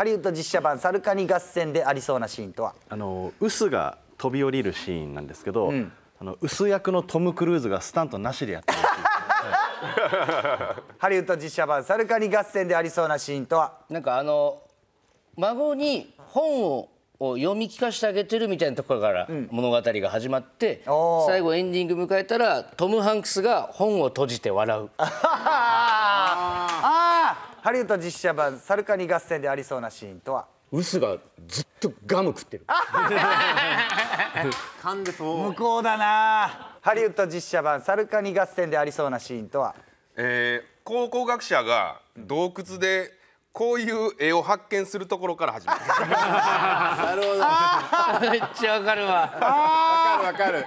ハリウッド実写版サルカニ合戦でありそうなシーンとはあのウスが飛び降りるシーンなんですけど、うん、あのウス役のトム・クルーズがスタントなしでやってるはい、ハリウッド実写版サルカニ合戦でありそうなシーンとはなんかあの孫に本をを読み聞かせてあげてるみたいなところから物語が始まって、うん、最後エンディング迎えたらトム・ハンクスが本を閉じて笑う ハリウッド実写版サルカニ合戦でありそうなシーンとはウスがずっとガム食ってる 噛んでそう向こうだなハリウッド実写版サルカニ合戦でありそうなシーンとはえー、考古学者が洞窟でこういう絵を発見するところから始まる なるほど めっちゃわかるわわかるわかる